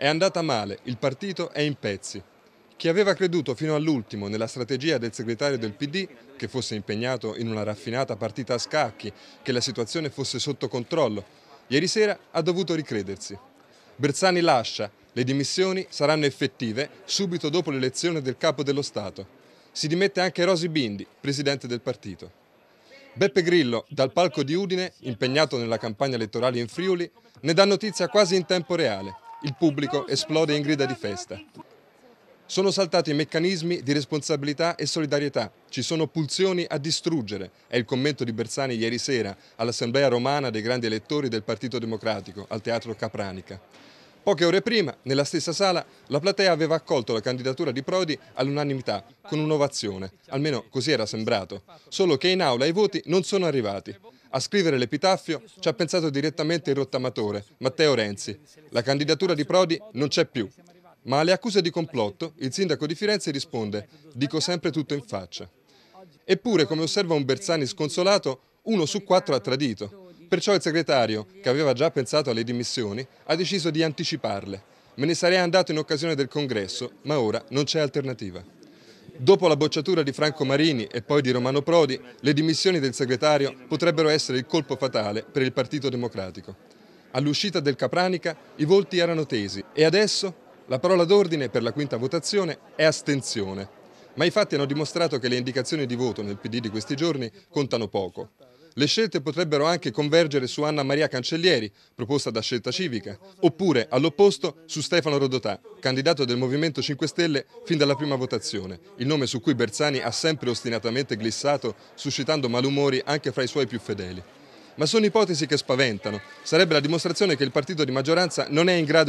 È andata male, il partito è in pezzi. Chi aveva creduto fino all'ultimo nella strategia del segretario del PD, che fosse impegnato in una raffinata partita a scacchi, che la situazione fosse sotto controllo, ieri sera ha dovuto ricredersi. Bersani lascia, le dimissioni saranno effettive subito dopo l'elezione del capo dello Stato. Si dimette anche Rosi Bindi, presidente del partito. Beppe Grillo, dal palco di Udine, impegnato nella campagna elettorale in Friuli, ne dà notizia quasi in tempo reale. Il pubblico esplode in grida di festa. Sono saltati meccanismi di responsabilità e solidarietà, ci sono pulsioni a distruggere, è il commento di Bersani ieri sera all'Assemblea romana dei grandi elettori del Partito Democratico al Teatro Capranica. Poche ore prima, nella stessa sala, la platea aveva accolto la candidatura di Prodi all'unanimità, con un'ovazione, almeno così era sembrato, solo che in aula i voti non sono arrivati. A scrivere l'epitaffio ci ha pensato direttamente il rottamatore, Matteo Renzi. La candidatura di Prodi non c'è più. Ma alle accuse di complotto il sindaco di Firenze risponde «dico sempre tutto in faccia». Eppure, come osserva un Bersani sconsolato, uno su quattro ha tradito. Perciò il segretario, che aveva già pensato alle dimissioni, ha deciso di anticiparle. Me ne sarei andato in occasione del congresso, ma ora non c'è alternativa. Dopo la bocciatura di Franco Marini e poi di Romano Prodi, le dimissioni del segretario potrebbero essere il colpo fatale per il Partito Democratico. All'uscita del Capranica i volti erano tesi e adesso la parola d'ordine per la quinta votazione è astensione. Ma i fatti hanno dimostrato che le indicazioni di voto nel PD di questi giorni contano poco. Le scelte potrebbero anche convergere su Anna Maria Cancellieri, proposta da Scelta Civica, oppure, all'opposto, su Stefano Rodotà, candidato del Movimento 5 Stelle fin dalla prima votazione, il nome su cui Bersani ha sempre ostinatamente glissato, suscitando malumori anche fra i suoi più fedeli. Ma sono ipotesi che spaventano, sarebbe la dimostrazione che il partito di maggioranza non è in grado